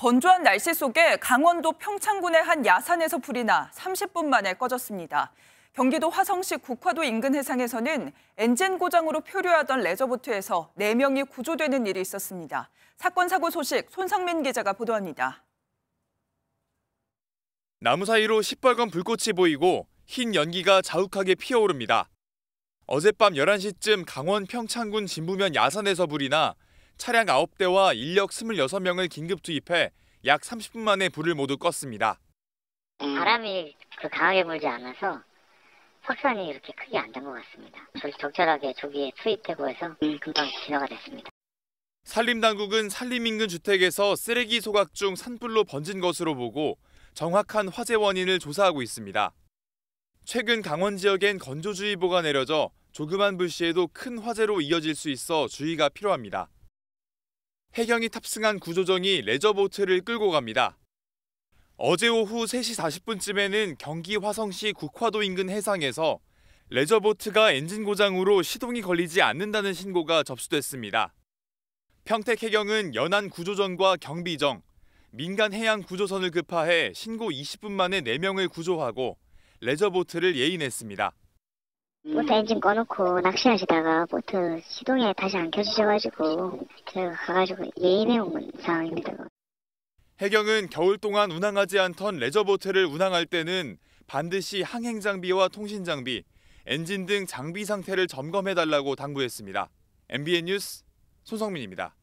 건조한 날씨 속에 강원도 평창군의 한 야산에서 불이 나 30분 만에 꺼졌습니다. 경기도 화성시 국화도 인근 해상에서는 엔진 고장으로 표류하던 레저보트에서 4명이 구조되는 일이 있었습니다. 사건 사고 소식 손상민 기자가 보도합니다. 나무 사이로 시뻘건 불꽃이 보이고 흰 연기가 자욱하게 피어오릅니다. 어젯밤 11시쯤 강원 평창군 진부면 야산에서 불이 나 차량 9대와 인력 26명을 긴급 투입해 약 30분 만에 불을 모두 껐습니다. 바람이 그 강하게 불지 않아서 확산이 이렇게 크게 안 된 것 같습니다. 적절하게 조기에 투입되고 해서 금방 진화가 됐습니다. 산림당국은 산림 인근 주택에서 쓰레기 소각 중 산불로 번진 것으로 보고 정확한 화재 원인을 조사하고 있습니다. 최근 강원 지역엔 건조주의보가 내려져 조그만 불씨에도 큰 화재로 이어질 수 있어 주의가 필요합니다. 해경이 탑승한 구조정이 레저보트를 끌고 갑니다. 어제 오후 3시 40분쯤에는 경기 화성시 국화도 인근 해상에서 레저보트가 엔진 고장으로 시동이 걸리지 않는다는 신고가 접수됐습니다. 평택 해경은 연안 구조정과 경비정, 민간 해양 구조선을 급파해 신고 20분 만에 4명을 구조하고 레저보트를 예인했습니다. 보트 뭐 엔진 꺼놓고 낚시하시다가 보트 시동에 다시 안 켜주셔가지고 제가 가가지고 예의배운 건 상황입니다. 해경은 겨울 동안 운항하지 않던 레저보트를 운항할 때는 반드시 항행 장비와 통신 장비, 엔진 등 장비 상태를 점검해달라고 당부했습니다. MBN 뉴스 손성민입니다.